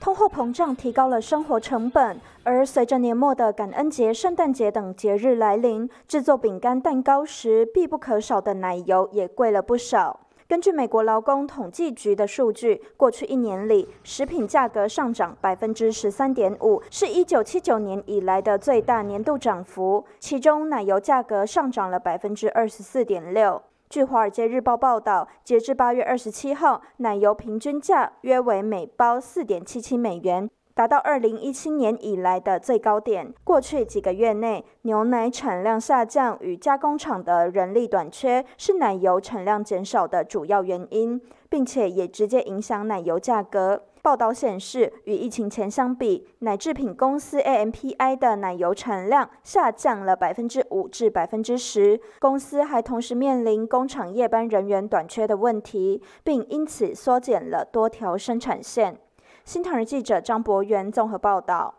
通货膨胀提高了生活成本，而随着年末的感恩节、圣诞节等节日来临，制作饼干、蛋糕时必不可少的奶油也贵了不少。根据美国劳工统计局的数据，过去一年里，食品价格上涨百分之十三点五，是一九七九年以来的最大年度涨幅，其中奶油价格上涨了百分之二十四点六。据《华尔街日报》报道，截至八月二十七号，奶油平均价约为每包四点七七美元。达到二零一七年以来的最高点。过去几个月内，牛奶产量下降与加工厂的人力短缺是奶油产量减少的主要原因，并且也直接影响奶油价格。报道显示，与疫情前相比，奶制品公司 AMPI 的奶油产量下降了百分之五至百分之十。公司还同时面临工厂夜班人员短缺的问题，并因此缩减了多条生产线。《新唐人》记者张博元综合报道。